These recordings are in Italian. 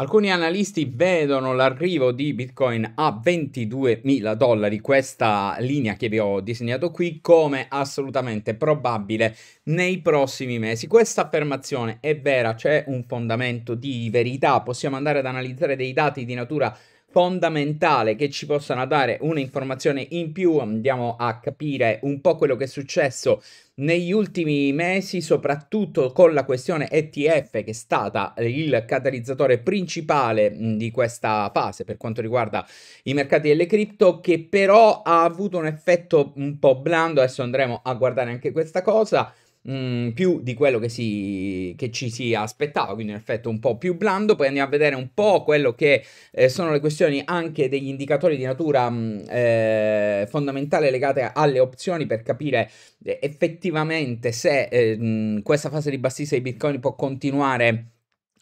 Alcuni analisti vedono l'arrivo di Bitcoin a 22.000 dollari, questa linea che vi ho disegnato qui, come assolutamente probabile nei prossimi mesi. Questa affermazione è vera, c'è un fondamento di verità, possiamo andare ad analizzare dei dati di natura fondamentale che ci possano dare un'informazione in più, andiamo a capire un po' quello che è successo negli ultimi mesi, soprattutto con la questione ETF che è stata il catalizzatore principale di questa fase per quanto riguarda i mercati delle cripto, che però ha avuto un effetto un po' blando, adesso andremo a guardare anche questa cosa mh, mm, più di quello che, si, che, ci si aspettava, quindi un effetto un po' più blando. Poi andiamo a vedere un po' quello che eh, sono le questioni anche degli indicatori di natura mh, mm, eh, fondamentale legate alle opzioni per capire eh, effettivamente se mh, eh, mm, questa fase di bassista di Bitcoin può continuare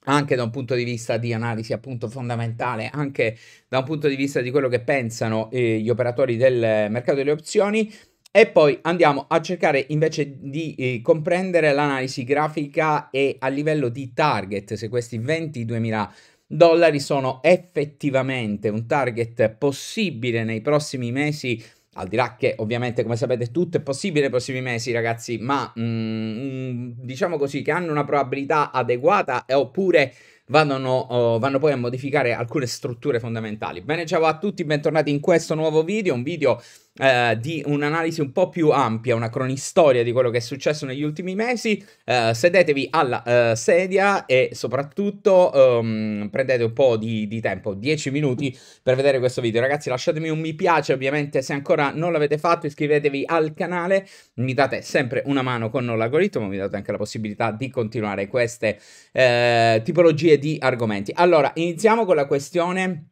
anche da un punto di vista di analisi appunto fondamentale, anche da un punto di vista di quello che pensano eh, gli operatori del mercato delle opzioni. E poi andiamo a cercare invece di eh, comprendere l'analisi grafica e a livello di target, se questi 22.000 dollari sono effettivamente un target possibile nei prossimi mesi al di là che ovviamente come sapete tutto è possibile nei prossimi mesi ragazzi, ma mm, mm diciamo così che hanno una probabilità adeguata eh, oppure vanno, oh, vanno poi a modificare alcune strutture fondamentali. Bene, ciao a tutti, bentornati in questo nuovo video, un video eh, di un'analisi un po' più ampia, una cronistoria di quello che è successo negli ultimi mesi. Eh, sedetevi alla eh, sedia e soprattutto ehm, prendete un po' di, di, tempo, 10 minuti per vedere questo video. Ragazzi, lasciatemi un mi piace, ovviamente, se ancora non l'avete fatto, iscrivetevi al canale, mi date sempre una mano con l'algoritmo, mi date anche la possibilità di continuare queste eh, tipologie serie di argomenti. Allora, iniziamo con la questione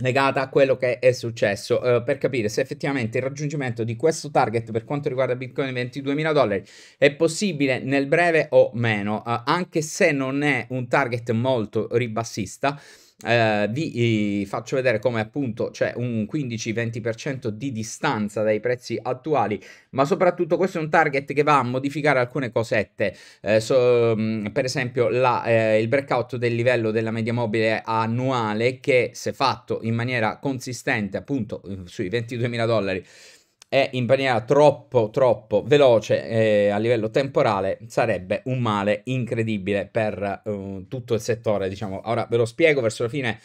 legata a quello che è successo eh, per capire se effettivamente il raggiungimento di questo target per quanto riguarda Bitcoin 22.000 dollari è possibile nel breve o meno, eh, anche se non è un target molto ribassista eh, vi faccio vedere come appunto c'è un 15-20% di distanza dai prezzi attuali, ma soprattutto questo è un target che va a modificare alcune cosette, eh, so, mh, mm, per esempio la, eh, il breakout del livello della media mobile annuale che se fatto in maniera consistente appunto mm, sui 22.000 dollari è in maniera troppo troppo veloce eh, a livello temporale sarebbe un male incredibile per eh, tutto il settore, diciamo. Ora ve lo spiego verso la fine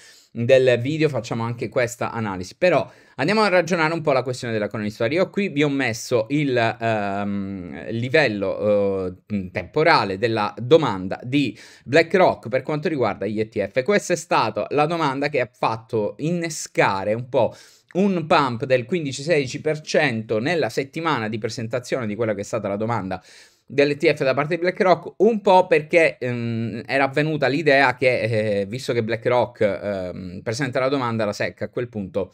del video facciamo anche questa analisi. Però andiamo a ragionare un po' la questione della cronistoria. Io qui vi ho messo il ehm, livello eh, temporale della domanda di BlackRock per quanto riguarda gli ETF. Questa è stata la domanda che ha fatto innescare un po' un pump del 15-16% nella settimana di presentazione di quella che è stata la domanda dell'ETF da parte di BlackRock, un po' perché ehm, era avvenuta l'idea che, eh, visto che BlackRock ehm, presenta la domanda, la SEC a quel punto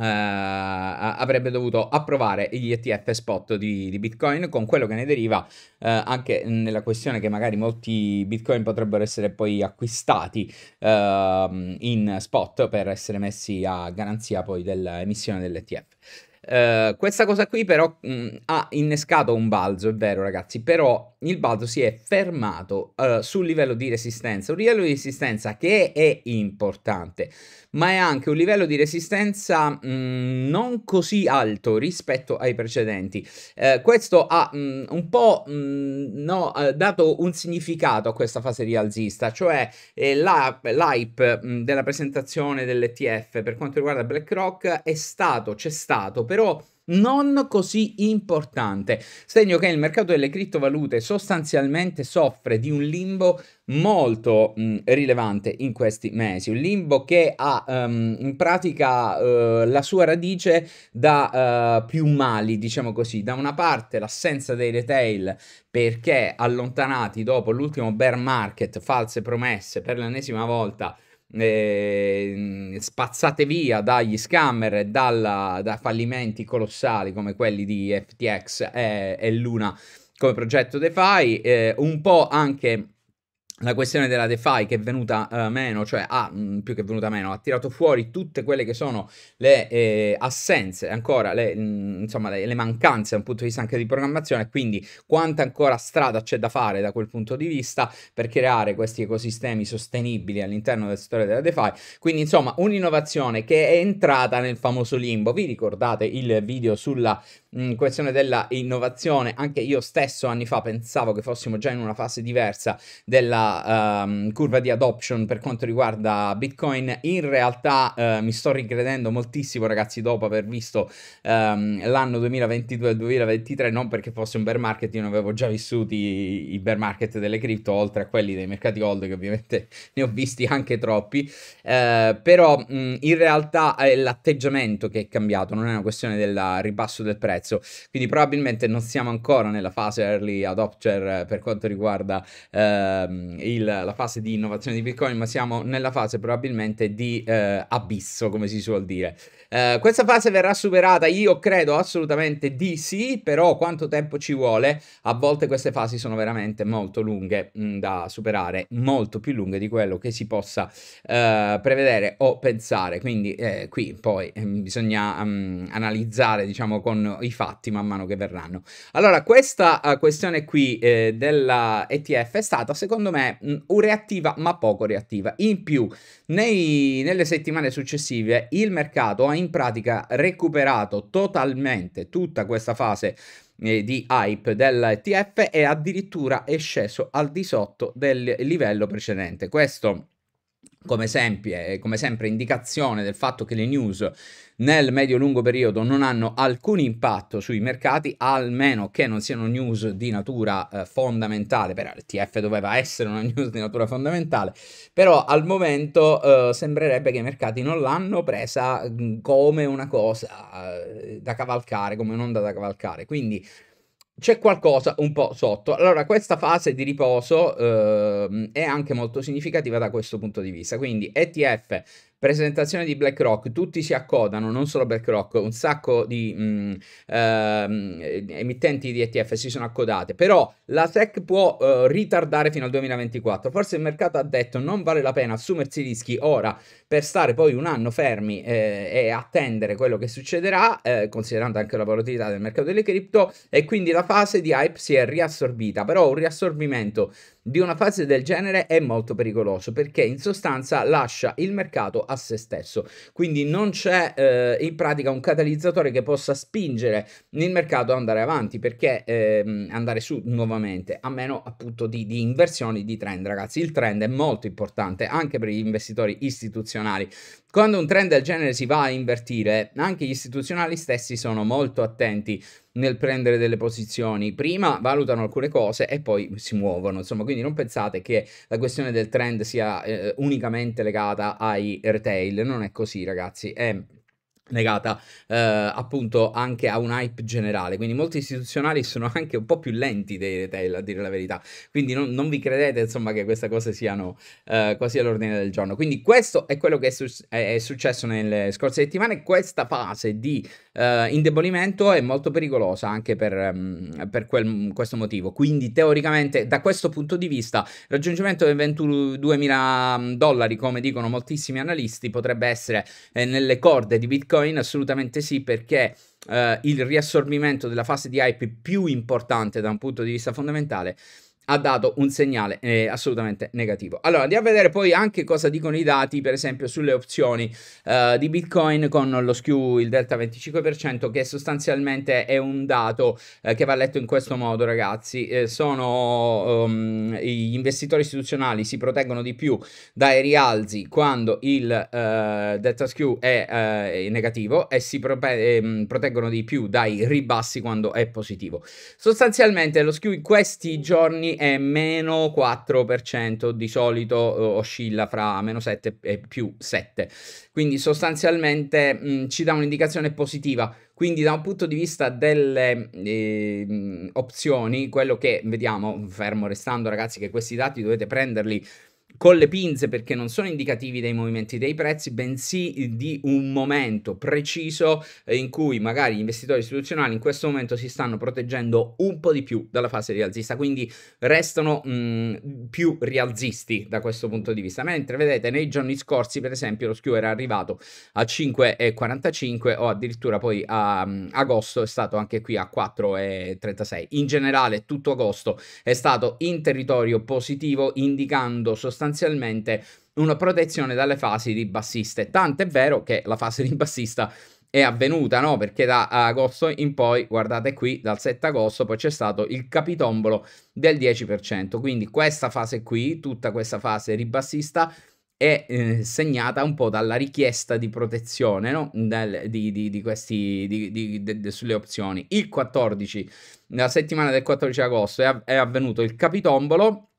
eh, avrebbe dovuto approvare gli ETF spot di, di Bitcoin, con quello che ne deriva eh, anche nella questione che magari molti Bitcoin potrebbero essere poi acquistati ehm, in spot per essere messi a garanzia poi dell'emissione dell'ETF. Eh, questa cosa qui però mh, mm, ha innescato un balzo, è vero ragazzi, però il balzo si è fermato uh, sul livello di resistenza, un livello di resistenza che è importante ma è anche un livello di resistenza mh, mm, non così alto rispetto ai precedenti. Eh, questo ha mh, mm, un po' mh, mm, no, eh, dato un significato a questa fase rialzista, cioè eh, la, l'hype della presentazione dell'ETF per quanto riguarda BlackRock è stato, c'è stato, però non così importante, segno che il mercato delle criptovalute sostanzialmente soffre di un limbo molto mh, mm, rilevante in questi mesi, un limbo che ha um, in pratica uh, la sua radice da uh, più mali, diciamo così, da una parte l'assenza dei retail perché allontanati dopo l'ultimo bear market, false promesse per l'ennesima volta, eh, spazzate via dagli scammer e dalla, da fallimenti colossali come quelli di FTX e, e Luna come progetto DeFi, eh, un po' anche la questione della DeFi che è venuta uh, meno, cioè ha mh, mm, più che venuta meno, ha tirato fuori tutte quelle che sono le eh, assenze, ancora le, mh, mm, insomma, le, le, mancanze da un punto di vista anche di programmazione, quindi quanta ancora strada c'è da fare da quel punto di vista per creare questi ecosistemi sostenibili all'interno del settore della DeFi. Quindi insomma un'innovazione che è entrata nel famoso limbo. Vi ricordate il video sulla mh, mm, questione dell'innovazione? Anche io stesso anni fa pensavo che fossimo già in una fase diversa della um, curva di adoption per quanto riguarda Bitcoin. In realtà uh, mi sto ricredendo moltissimo, ragazzi, dopo aver visto um, l'anno 2022 e 2023, non perché fosse un bear market, io non avevo già vissuti i, bear market delle cripto, oltre a quelli dei mercati gold, che ovviamente ne ho visti anche troppi, uh, però mh, in realtà è l'atteggiamento che è cambiato, non è una questione del ribasso del prezzo, quindi probabilmente non siamo ancora nella fase early adopter per quanto riguarda... Uh, il, la fase di innovazione di Bitcoin, ma siamo nella fase probabilmente di eh, abisso, come si suol dire. Eh, questa fase verrà superata? Io credo assolutamente di sì, però quanto tempo ci vuole? A volte queste fasi sono veramente molto lunghe mh, mm, da superare, molto più lunghe di quello che si possa eh, prevedere o pensare. Quindi eh, qui poi eh, bisogna um, analizzare, diciamo, con i fatti man mano che verranno. Allora, questa eh, questione qui della ETF è stata, secondo me, Mm, reattiva ma poco reattiva. In più, nei, nelle settimane successive il mercato ha in pratica recuperato totalmente tutta questa fase eh, di hype dell'ETF e addirittura è sceso al di sotto del livello precedente. Questo come sempre, eh, come sempre indicazione del fatto che le news nel medio-lungo periodo non hanno alcun impatto sui mercati, almeno che non siano news di natura eh, fondamentale, però il doveva essere una news di natura fondamentale, però al momento eh, sembrerebbe che i mercati non l'hanno presa mm, come una cosa eh, da cavalcare, come un'onda da cavalcare, quindi c'è qualcosa un po' sotto. Allora, questa fase di riposo eh, è anche molto significativa da questo punto di vista. Quindi ETF presentazione di BlackRock, tutti si accodano, non solo BlackRock, un sacco di mh, mm, eh, emittenti di ETF si sono accodate, però la SEC può eh, ritardare fino al 2024, forse il mercato ha detto non vale la pena assumersi rischi ora per stare poi un anno fermi eh, e attendere quello che succederà, eh, considerando anche la volatilità del mercato delle cripto, e quindi la fase di hype si è riassorbita, però un riassorbimento di una fase del genere è molto pericoloso perché in sostanza lascia il mercato a se stesso, quindi non c'è eh, in pratica un catalizzatore che possa spingere il mercato ad andare avanti perché eh, andare su nuovamente, a meno appunto di, di inversioni di trend ragazzi, il trend è molto importante anche per gli investitori istituzionali quando un trend del genere si va a invertire, anche gli istituzionali stessi sono molto attenti nel prendere delle posizioni. Prima valutano alcune cose e poi si muovono, insomma, quindi non pensate che la questione del trend sia eh, unicamente legata ai retail, non è così, ragazzi. È legata eh, appunto anche a un hype generale, quindi molti istituzionali sono anche un po' più lenti dei retail a dire la verità, quindi non, non vi credete insomma che queste cose siano eh, quasi all'ordine del giorno, quindi questo è quello che è, su- è successo nelle scorse settimane, questa fase di eh, indebolimento è molto pericolosa anche per, mh, mm, per quel, questo motivo. Quindi teoricamente da questo punto di vista raggiungimento dei 22.000 mm, dollari, come dicono moltissimi analisti, potrebbe essere eh, nelle corde di Bitcoin? Assolutamente sì, perché... Uh, il riassorbimento della fase di hype più importante da un punto di vista fondamentale ha dato un segnale eh, assolutamente negativo. Allora, andiamo a vedere poi anche cosa dicono i dati, per esempio, sulle opzioni eh, di Bitcoin con lo skew, il delta 25%, che sostanzialmente è un dato eh, che va letto in questo modo, ragazzi. Eh, sono um, ehm, gli investitori istituzionali si proteggono di più dai rialzi quando il eh, delta skew eh, è negativo e si ehm, proteggono di più dai ribassi quando è positivo. Sostanzialmente lo skew in questi giorni è meno 4%, di solito oscilla fra meno 7 e più 7. Quindi sostanzialmente mh, ci dà un'indicazione positiva. Quindi da un punto di vista delle eh, opzioni, quello che vediamo, fermo restando ragazzi che questi dati dovete prenderli con le pinze perché non sono indicativi dei movimenti dei prezzi, bensì di un momento preciso eh, in cui magari gli investitori istituzionali in questo momento si stanno proteggendo un po' di più dalla fase rialzista, quindi restano mh, mm, più rialzisti da questo punto di vista. Mentre vedete nei giorni scorsi, per esempio, lo skew era arrivato a 5,45 o addirittura poi a mh, mm, agosto è stato anche qui a 4,36. In generale tutto agosto è stato in territorio positivo indicando sostanzialmente sostanzialmente una protezione dalle fasi ribassiste. Tant'è vero che la fase ribassista è avvenuta, no? Perché da agosto in poi, guardate qui, dal 7 agosto poi c'è stato il capitombolo del 10%. Quindi questa fase qui, tutta questa fase ribassista, è eh, segnata un po' dalla richiesta di protezione, no? Del, di, di, di, questi, di, de, sulle opzioni. Il 14, nella settimana del 14 agosto è, av è avvenuto il capitombolo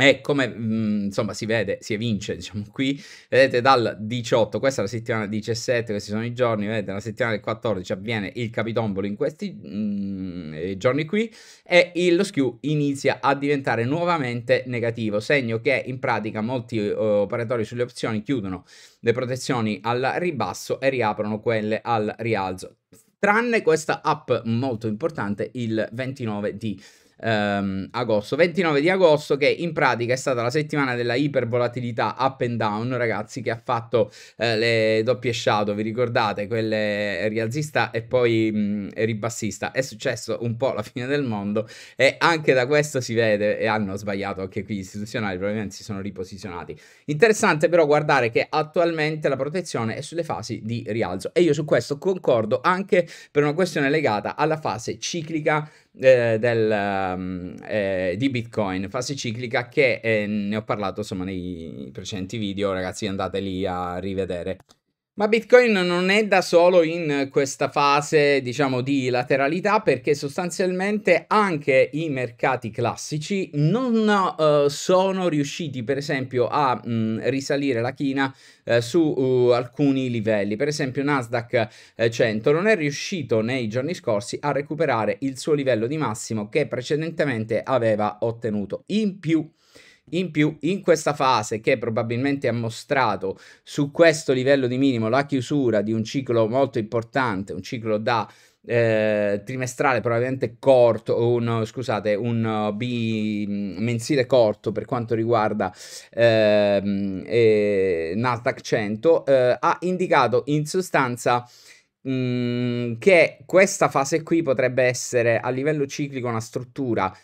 e come mh, mm, insomma si vede, si evince, diciamo qui, vedete dal 18, questa è la settimana 17, questi sono i giorni, vedete la settimana del 14 avviene il capitombolo in questi mh, mm, eh, giorni qui e il, lo skew inizia a diventare nuovamente negativo, segno che in pratica molti uh, operatori sulle opzioni chiudono le protezioni al ribasso e riaprono quelle al rialzo, tranne questa app molto importante il 29 di ehm, agosto, 29 di agosto che in pratica è stata la settimana della ipervolatilità up and down ragazzi che ha fatto eh, le doppie shadow, vi ricordate quelle rialzista e poi mh, mm, ribassista, è successo un po' la fine del mondo e anche da questo si vede e hanno sbagliato anche qui gli istituzionali probabilmente si sono riposizionati. Interessante però guardare che attualmente la protezione è sulle fasi di rialzo e io su questo concordo anche per una questione legata alla fase ciclica eh, del, mm, eh, di Bitcoin, fase ciclica, che eh, ne ho parlato insomma nei precedenti video, ragazzi andate lì a rivedere. Ma Bitcoin non è da solo in questa fase, diciamo, di lateralità perché sostanzialmente anche i mercati classici non uh, sono riusciti, per esempio, a mh, mm, risalire la china eh, su uh, alcuni livelli. Per esempio, Nasdaq 100 eh, non è riuscito nei giorni scorsi a recuperare il suo livello di massimo che precedentemente aveva ottenuto. In più, in più, in questa fase che probabilmente ha mostrato su questo livello di minimo la chiusura di un ciclo molto importante, un ciclo da eh, trimestrale probabilmente corto, un, scusate, un uh, B mm, mensile corto per quanto riguarda ehm, eh, eh, Nasdaq 100, ha indicato in sostanza mm, che questa fase qui potrebbe essere a livello ciclico una struttura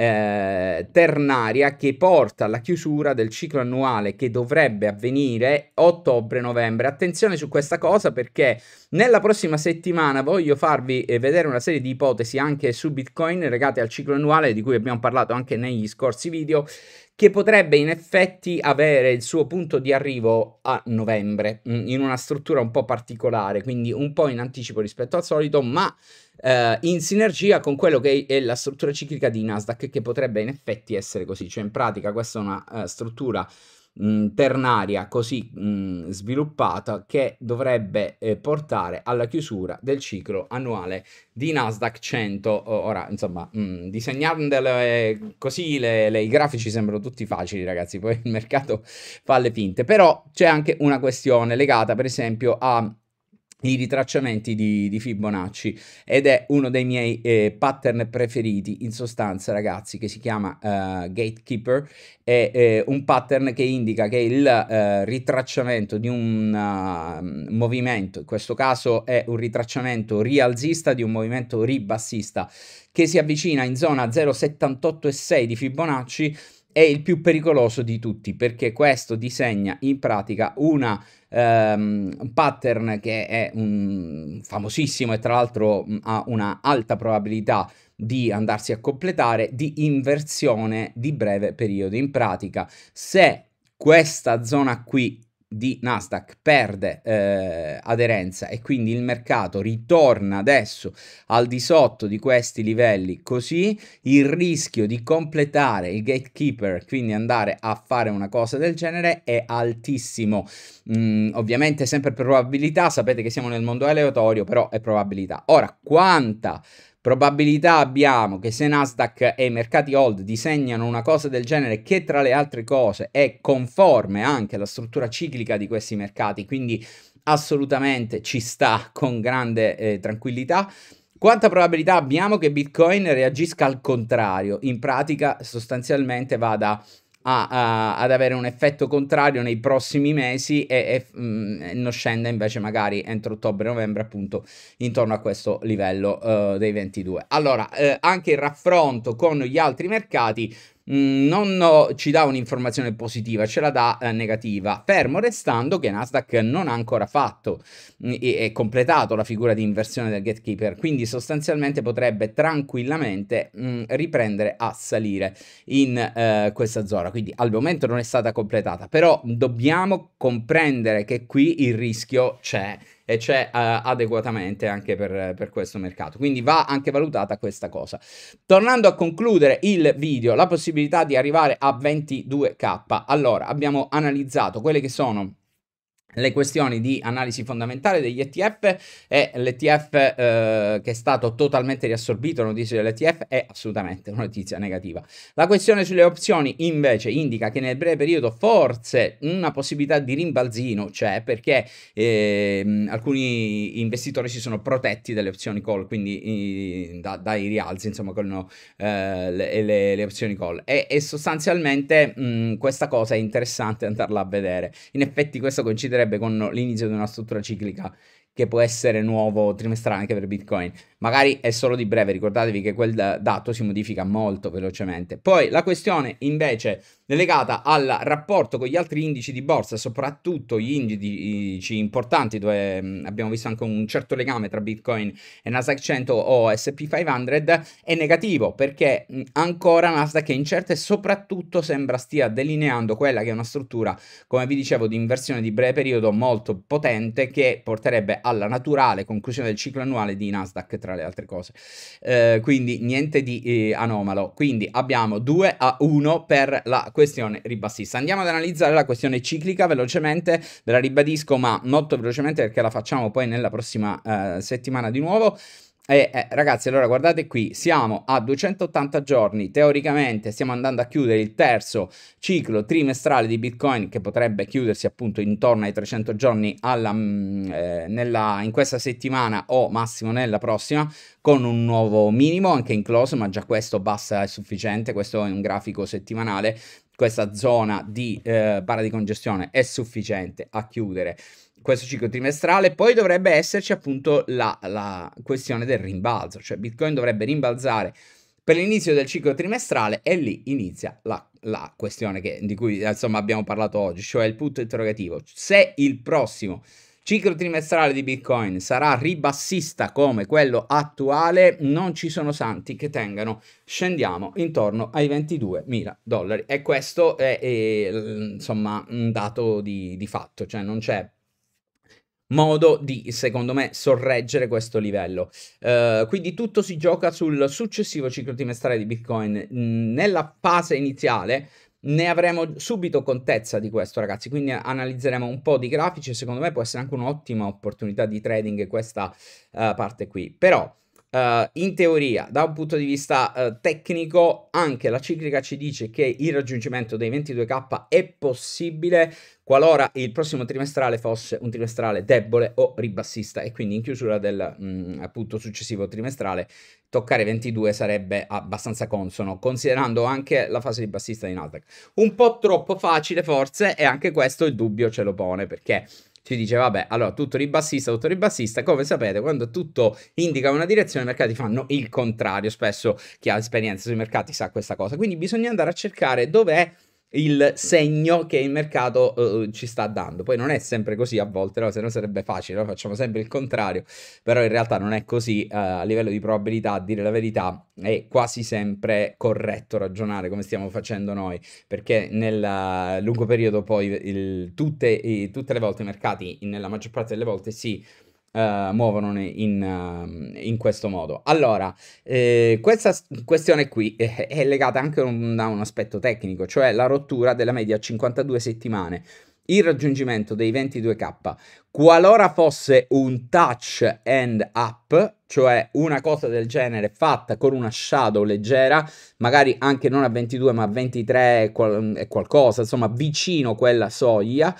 eh, ternaria che porta alla chiusura del ciclo annuale che dovrebbe avvenire ottobre-novembre. Attenzione su questa cosa perché nella prossima settimana voglio farvi eh, vedere una serie di ipotesi anche su Bitcoin legate al ciclo annuale di cui abbiamo parlato anche negli scorsi video che potrebbe in effetti avere il suo punto di arrivo a novembre mm, in una struttura un po' particolare, quindi un po' in anticipo rispetto al solito, ma eh, in sinergia con quello che è la struttura ciclica di Nasdaq, che potrebbe in effetti essere così, cioè in pratica questa è una uh, struttura mh, ternaria così mh, sviluppata che dovrebbe eh, portare alla chiusura del ciclo annuale di Nasdaq 100. Ora, insomma, mh, disegnandole eh, così le, le, i grafici sembrano tutti facili, ragazzi, poi il mercato fa le finte, però c'è anche una questione legata, per esempio, a i ritracciamenti di, di, Fibonacci ed è uno dei miei eh, pattern preferiti in sostanza ragazzi che si chiama uh, Gatekeeper è eh, un pattern che indica che il uh, ritracciamento di un uh, movimento in questo caso è un ritracciamento rialzista di un movimento ribassista che si avvicina in zona 0,78 e 6 di Fibonacci è il più pericoloso di tutti perché questo disegna in pratica una, um, un pattern che è un, famosissimo e tra l'altro ha una alta probabilità di andarsi a completare di inversione di breve periodo. In pratica, se questa zona qui di Nasdaq perde eh, aderenza e quindi il mercato ritorna adesso al di sotto di questi livelli così il rischio di completare il gatekeeper quindi andare a fare una cosa del genere è altissimo mm, ovviamente sempre per probabilità sapete che siamo nel mondo aleatorio però è probabilità ora quanta Probabilità abbiamo che se Nasdaq e i mercati hold disegnano una cosa del genere che tra le altre cose è conforme anche alla struttura ciclica di questi mercati, quindi assolutamente ci sta con grande eh, tranquillità. Quanta probabilità abbiamo che Bitcoin reagisca al contrario? In pratica sostanzialmente vada a a, a, ad avere un effetto contrario nei prossimi mesi e, e mh, mm, non scenda invece magari entro ottobre-novembre appunto intorno a questo livello uh, dei 22. Allora, eh, anche il raffronto con gli altri mercati Mm, non ci dà un'informazione positiva, ce la dà eh, negativa, fermo restando che Nasdaq non ha ancora fatto mm, e completato la figura di inversione del gatekeeper, quindi sostanzialmente potrebbe tranquillamente mh, mm, riprendere a salire in eh, questa zona, quindi al momento non è stata completata, però dobbiamo comprendere che qui il rischio c'è e c'è eh, adeguatamente anche per, per, questo mercato. Quindi va anche valutata questa cosa. Tornando a concludere il video, la possibilità di arrivare a 22k. Allora, abbiamo analizzato quelle che sono le questioni di analisi fondamentale degli ETF e l'ETF eh, che è stato totalmente riassorbito, la notizia dell'ETF è assolutamente una notizia negativa. La questione sulle opzioni invece indica che nel breve periodo forse una possibilità di rimbalzino c'è perché eh, alcuni investitori si sono protetti dalle opzioni call, quindi i, da, dai rialzi insomma con eh, le, le, le, opzioni call e, e sostanzialmente mh, questa cosa è interessante andarla a vedere. In effetti questo coincide succederebbe con l'inizio di una struttura ciclica che può essere nuovo trimestrale anche per Bitcoin. Magari è solo di breve, ricordatevi che quel dato si modifica molto velocemente. Poi la questione invece legata al rapporto con gli altri indici di borsa, soprattutto gli indici importanti dove mm, abbiamo visto anche un certo legame tra Bitcoin e Nasdaq 100 o SP 500, è negativo perché mm, ancora Nasdaq è incerta e soprattutto sembra stia delineando quella che è una struttura, come vi dicevo, di inversione di breve periodo molto potente che porterebbe a alla naturale conclusione del ciclo annuale di Nasdaq, tra le altre cose. Eh, quindi niente di eh, anomalo. Quindi abbiamo 2 a 1 per la questione ribassista. Andiamo ad analizzare la questione ciclica velocemente, ve la ribadisco, ma molto velocemente perché la facciamo poi nella prossima eh, settimana di nuovo. Eh, eh, ragazzi, allora guardate qui, siamo a 280 giorni, teoricamente stiamo andando a chiudere il terzo ciclo trimestrale di Bitcoin che potrebbe chiudersi appunto intorno ai 300 giorni alla, mm, eh, nella, in questa settimana o massimo nella prossima con un nuovo minimo anche in close, ma già questo basta, è sufficiente, questo è un grafico settimanale, questa zona di eh, barra di congestione è sufficiente a chiudere questo ciclo trimestrale, poi dovrebbe esserci appunto la, la questione del rimbalzo, cioè Bitcoin dovrebbe rimbalzare per l'inizio del ciclo trimestrale e lì inizia la, la questione che, di cui insomma, abbiamo parlato oggi, cioè il punto interrogativo. Se il prossimo ciclo trimestrale di Bitcoin sarà ribassista come quello attuale, non ci sono santi che tengano, scendiamo intorno ai 22 mila dollari. E questo è, è, insomma un dato di, di fatto, cioè non c'è modo di, secondo me, sorreggere questo livello. Uh, quindi tutto si gioca sul successivo ciclo trimestrale di Bitcoin. Mm, nella fase iniziale ne avremo subito contezza di questo, ragazzi. Quindi analizzeremo un po' di grafici secondo me può essere anche un'ottima opportunità di trading questa uh, parte qui. Però Uh, in teoria, da un punto di vista uh, tecnico, anche la ciclica ci dice che il raggiungimento dei 22k è possibile qualora il prossimo trimestrale fosse un trimestrale debole o ribassista e quindi in chiusura del mh, mm, appunto successivo trimestrale toccare 22 sarebbe abbastanza consono considerando anche la fase ribassista di Nasdaq. Un po' troppo facile forse e anche questo il dubbio ce lo pone perché ci dice vabbè, allora tutto ribassista, tutto ribassista, come sapete quando tutto indica una direzione i mercati fanno il contrario, spesso chi ha esperienza sui mercati sa questa cosa, quindi bisogna andare a cercare dov'è il segno che il mercato uh, ci sta dando. Poi non è sempre così a volte, no? se no sarebbe facile, no? facciamo sempre il contrario, però in realtà non è così uh, a livello di probabilità, a dire la verità, è quasi sempre corretto ragionare come stiamo facendo noi, perché nel lungo periodo poi il, tutte, i, tutte le volte i mercati, nella maggior parte delle volte si... Sì, Uh, muovono in, uh, in, questo modo. Allora, eh, questa questione qui è, è legata anche un, a un aspetto tecnico, cioè la rottura della media a 52 settimane, il raggiungimento dei 22k. Qualora fosse un touch and up, cioè una cosa del genere fatta con una shadow leggera, magari anche non a 22 ma a 23 qual- qualcosa, insomma vicino quella soglia,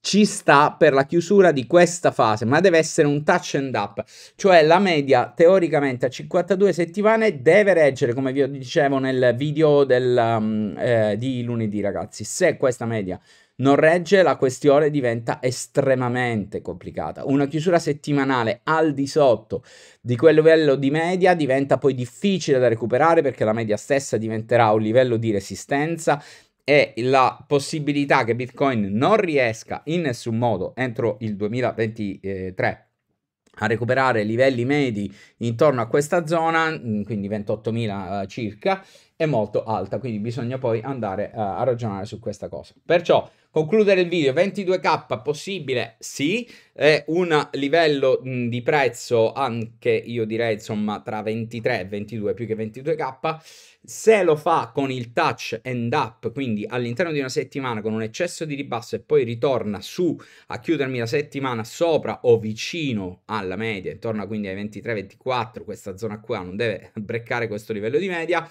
ci sta per la chiusura di questa fase, ma deve essere un touch and up, cioè la media teoricamente a 52 settimane deve reggere, come vi dicevo nel video del, um, eh, di lunedì ragazzi, se questa media non regge la questione diventa estremamente complicata. Una chiusura settimanale al di sotto di quel livello di media diventa poi difficile da recuperare perché la media stessa diventerà un livello di resistenza è la possibilità che Bitcoin non riesca in nessun modo entro il 2023 a recuperare livelli medi intorno a questa zona, mm, quindi 28.000 eh, circa, è molto alta, quindi bisogna poi andare eh, a ragionare su questa cosa. Perciò Concludere il video, 22k possibile? Sì, è un livello di prezzo anche io direi insomma tra 23 e 22 più che 22k. Se lo fa con il touch end up, quindi all'interno di una settimana con un eccesso di ribasso e poi ritorna su a chiudermi la settimana sopra o vicino alla media, intorno quindi ai 23-24, questa zona qua non deve breccare questo livello di media,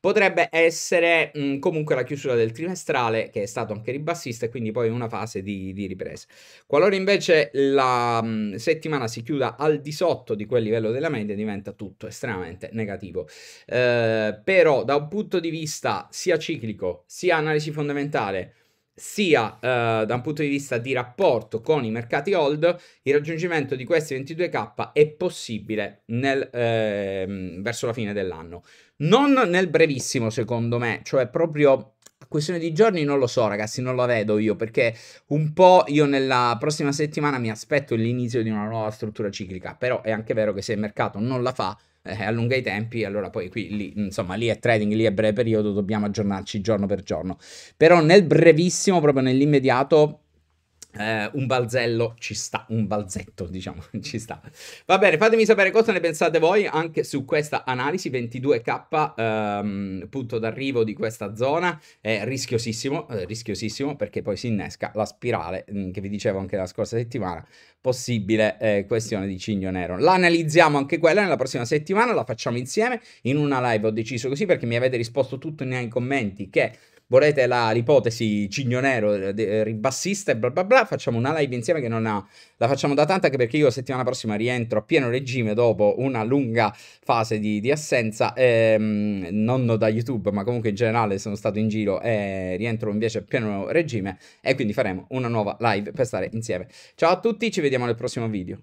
potrebbe essere mh, comunque la chiusura del trimestrale che è stato anche ribassista e quindi poi una fase di, di ripresa. Qualora invece la mh, settimana si chiuda al di sotto di quel livello della media diventa tutto estremamente negativo. Eh, però da un punto di vista sia ciclico sia analisi fondamentale sia eh, da un punto di vista di rapporto con i mercati hold, il raggiungimento di questi 22k è possibile nel, eh, verso la fine dell'anno. Non nel brevissimo, secondo me, cioè proprio Questione di giorni non lo so, ragazzi, non la vedo io perché un po' io nella prossima settimana mi aspetto l'inizio di una nuova struttura ciclica, però è anche vero che se il mercato non la fa eh, allunga i tempi, allora poi qui, lì, insomma, lì è trading, lì è breve periodo, dobbiamo aggiornarci giorno per giorno. Però nel brevissimo, proprio nell'immediato, eh, un balzello ci sta, un balzetto diciamo ci sta. Va bene, fatemi sapere cosa ne pensate voi anche su questa analisi 22k, ehm, punto d'arrivo di questa zona, è rischiosissimo, eh, rischiosissimo perché poi si innesca la spirale mh, mm, che vi dicevo anche la scorsa settimana, possibile eh, questione di cigno nero. La analizziamo anche quella nella prossima settimana, la facciamo insieme in una live, ho deciso così perché mi avete risposto tutto nei commenti che volete la, l'ipotesi cigno nero eh, de, eh, ribassista e bla bla bla, facciamo una live insieme che non ha, la facciamo da tanto anche perché io settimana prossima rientro a pieno regime dopo una lunga fase di, di assenza, ehm, non da YouTube ma comunque in generale sono stato in giro e rientro invece a pieno regime e quindi faremo una nuova live per stare insieme. Ciao a tutti, ci vediamo nel prossimo video.